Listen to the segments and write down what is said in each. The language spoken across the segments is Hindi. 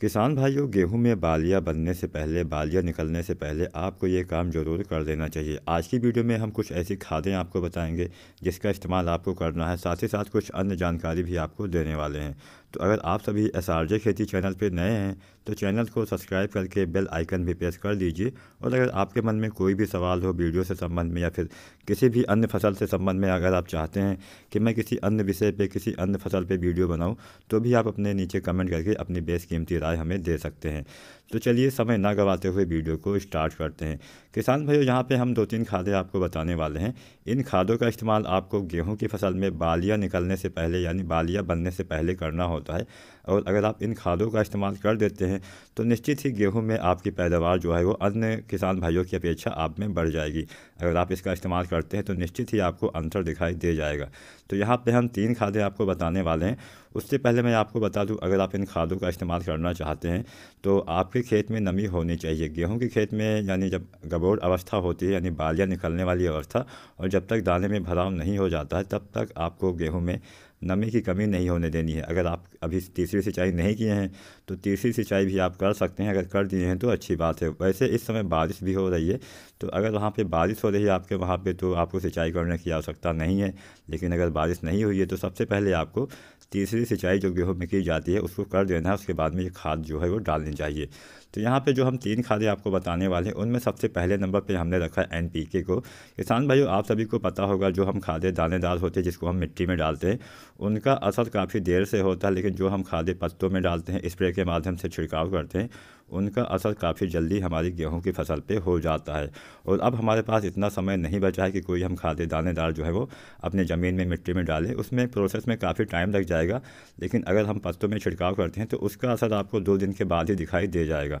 किसान भाइयों गेहूं में बालियां बनने से पहले बालियां निकलने से पहले आपको ये काम ज़रूर कर देना चाहिए आज की वीडियो में हम कुछ ऐसी खादें आपको बताएंगे जिसका इस्तेमाल आपको करना है साथ ही साथ कुछ अन्य जानकारी भी आपको देने वाले हैं तो अगर आप सभी एस आर जे खेती चैनल पर नए हैं तो चैनल को सब्सक्राइब करके बेल आइकन भी प्रेस कर दीजिए और अगर आपके मन में कोई भी सवाल हो वीडियो से संबंध में या फिर किसी भी अन्य फसल से संबंध में अगर आप चाहते हैं कि मैं किसी अन्य विषय पे किसी अन्य फसल पे वीडियो बनाऊं तो भी आप अपने नीचे कमेंट करके अपनी बेसकीमती राय हमें दे सकते हैं तो चलिए समय ना गंवाते हुए वीडियो को स्टार्ट करते हैं किसान भाइयों यहाँ पर हम दो तीन खादें आपको बताने वाले हैं इन खादों का इस्तेमाल आपको गेहूँ की फसल में बालियाँ निकलने से पहले यानी बालियाँ बनने से पहले करना हो होता है और अगर आप इन खादों का इस्तेमाल कर देते हैं तो निश्चित ही गेहूं में आपकी पैदावार जो है वो अन्य किसान भाइयों की अपेक्षा आप में बढ़ जाएगी अगर आप इसका इस्तेमाल करते हैं तो निश्चित ही आपको अंतर दिखाई दे जाएगा तो यहाँ पर हम तीन खादें आपको बताने वाले हैं उससे पहले मैं आपको बता दूं अगर आप इन खादों का इस्तेमाल करना चाहते हैं तो आपके खेत में नमी होनी चाहिए गेहूं के खेत में यानी जब गबोड़ अवस्था होती है यानी बालियाँ निकलने वाली अवस्था और जब तक दाने में भराव नहीं हो जाता है तब तक आपको गेहूँ में नमी की कमी नहीं होने देनी है अगर आप अभी तीसरी सिंचाई नहीं किए हैं तो तीसरी सिंचाई भी आप कर सकते हैं अगर कर दिए हैं तो अच्छी बात है वैसे इस समय बारिश भी हो रही है तो अगर वहाँ पे बारिश हो रही है आपके वहाँ पे तो आपको सिंचाई करने की आवश्यकता नहीं है लेकिन अगर बारिश नहीं हुई है तो सबसे पहले आपको तीसरी सिंचाई जो गेहूँ में की जाती है उसको कर देना है उसके बाद में ये खाद जो है वो डालनी चाहिए तो यहाँ पे जो हम तीन खादे आपको बताने वाले हैं उनमें सबसे पहले नंबर पे हमने रखा है एन को किसान भाइयों आप सभी को पता होगा जो हम खादे दानेदार होते हैं जिसको हम मिट्टी में डालते हैं उनका असर काफ़ी देर से होता है लेकिन जो हम खादे पत्तों में डालते हैं स्प्रे के माध्यम से छिड़काव करते हैं उनका असर काफ़ी जल्दी हमारी गेहूं की फसल पे हो जाता है और अब हमारे पास इतना समय नहीं बचा है कि कोई हम खादे दानेदार जो है वो अपने ज़मीन में मिट्टी में डालें उसमें प्रोसेस में काफ़ी टाइम लग जाएगा लेकिन अगर हम पत्तों में छिड़काव करते हैं तो उसका असर आपको दो दिन के बाद ही दिखाई दे जाएगा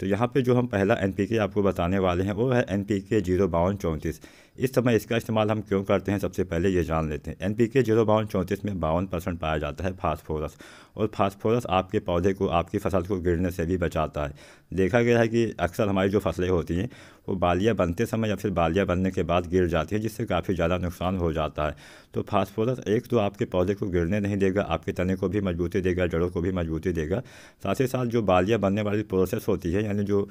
तो यहाँ पे जो हम पहला एन आपको बताने वाले हैं वो है एन पी के जीरो बावन चौंतीस इस समय इसका इस्तेमाल हम क्यों करते हैं सबसे पहले ये जान लेते हैं एन पी के जीरो बावन चौंतीस में बावन परसेंट पाया जाता है फास्फोरस और फास्फोरस आपके पौधे को आपकी फसल को गिरने से भी बचाता है देखा गया है कि अक्सर हमारी जो फसलें होती हैं वो बालियाँ बनते समय या फिर बालियाँ बनने के बाद गिर जाती हैं जिससे काफ़ी ज़्यादा नुकसान हो जाता है तो फास्फोरस एक तो आपके पौधे को गिरने नहीं देगा आपके तने को भी मजबूती देगा जड़ों को भी मजबूती देगा साथ ही साथ जो बालियाँ बनने वाली प्रोसेस होती है यानी जो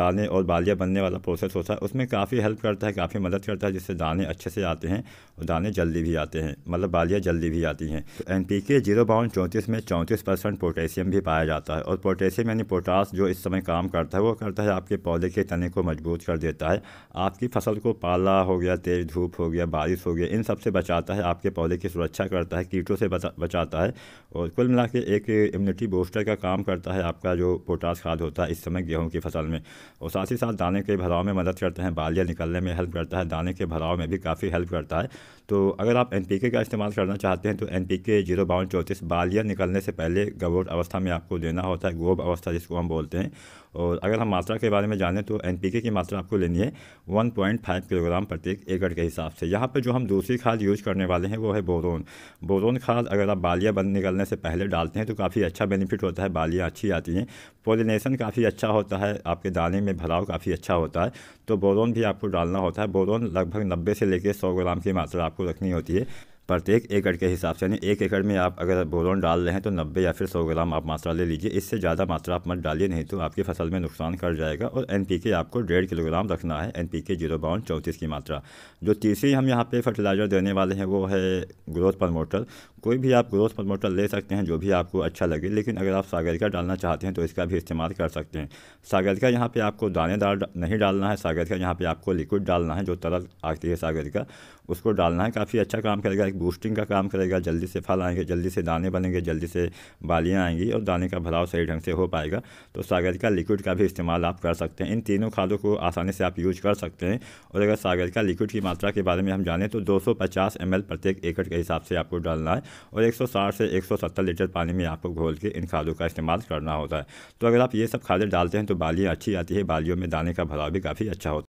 दाने और बालियाँ बनने वाला प्रोसेस होता है उसमें काफ़ी हेल्प करता है काफ़ी मदद करता है जिससे दाने अच्छे से आते हैं और दाने जल्दी भी आते हैं मतलब बालियाँ जल्दी भी आती हैं तो एन पी के जीरो बाउंड चौंतीस में चौंतीस परसेंट पोटेशियम भी पाया जाता है और पोटेशियम यानी पोटास जो इस समय काम करता है वो करता है आपके पौधे के तने को मजबूत कर देता है आपकी फसल को पाला हो गया तेज़ धूप हो गया बारिश हो गया इन सब से बचाता है आपके पौधे की सुरक्षा करता है कीटों से बचाता है और कुल मिला एक इम्यूनिटी बूस्टर का काम करता है आपका जो पोटास खाद होता है इस समय गेहूँ गेहूँ की फसल में और साथ ही साथ दाने के भराव में मदद करते हैं बालियाँ निकलने में हेल्प करता है दाने के भराव में भी काफ़ी हेल्प करता है तो अगर आप एन का इस्तेमाल करना चाहते हैं तो एन पी के जीरो बावन चौंतीस बालियाँ निकलने से पहले गवोट अवस्था में आपको देना होता है गोब अवस्था जिसको हम बोलते हैं और अगर हम मात्रा के बारे में जानें तो एन की मात्रा आपको लेनी है वन पॉइंट फाइव किलोग्राम प्रत्येक एकड़ के हिसाब से यहाँ पर जो हम दूसरी खाद यूज करने वाले हैं वो है बोरोन बोरोन खाद अगर आप बालियाँ बंद निकलने से पहले डालते हैं तो काफ़ी अच्छा बेनिफिट होता है बालियाँ अच्छी आती हैं पोलिनेशन काफ़ी अच्छा होता है होता है आपके दाने में भराव काफ़ी अच्छा होता है तो बोरोन भी आपको डालना होता है बोरोन लगभग नब्बे से लेकर सौ ग्राम की मात्रा आपको रखनी होती है प्रत्येक एकड़ के हिसाब से यानी एक एकड़ में आप अगर बोरोन डाल रहे हैं तो नब्बे या फिर सौ ग्राम आप मात्रा ले लीजिए इससे ज़्यादा मात्रा आप मत डालिए नहीं तो आपकी फसल में नुकसान कर जाएगा और एन पी के आपको डेढ़ किलोग्राम रखना है एन पी के जीरो बावन चौंतीस की मात्रा जो तीसरी हम यहाँ पे फर्टिलाइज़र देने वाले हैं वो है ग्रोथ प्रमोटर कोई भी आप ग्रोथ प्रमोटर ले सकते हैं जो भी आपको अच्छा लगे लेकिन अगर आप सागरिका डालना चाहते हैं तो इसका भी इस्तेमाल कर सकते हैं सागरिका यहाँ पे आपको दानेदार नहीं डालना है सागरिका यहाँ पे आपको लिक्विड डालना है जो तरल आती है सागरिका उसको डालना है काफ़ी अच्छा काम करेगा एक बूस्टिंग का काम करेगा जल्दी से फल आएंगे जल्दी से दाने बनेंगे जल्दी से बालियाँ आएंगी और दाने का भराव सही ढंग से हो पाएगा तो सागरिका लिक्विड का भी इस्तेमाल आप कर सकते हैं इन तीनों खादों को आसानी से आप यूज कर सकते हैं और अगर सागरिका लिक्विड की मात्रा के बारे में हम जाने तो दो सौ प्रत्येक एकड़ के हिसाब से आपको डालना है और 160 से 170 लीटर पानी में आपको घोल के इन खादों का इस्तेमाल करना होता है तो अगर आप ये सब खादें डालते हैं तो बालियाँ अच्छी आती है बालियों में दाने का भराव भी काफ़ी अच्छा होता है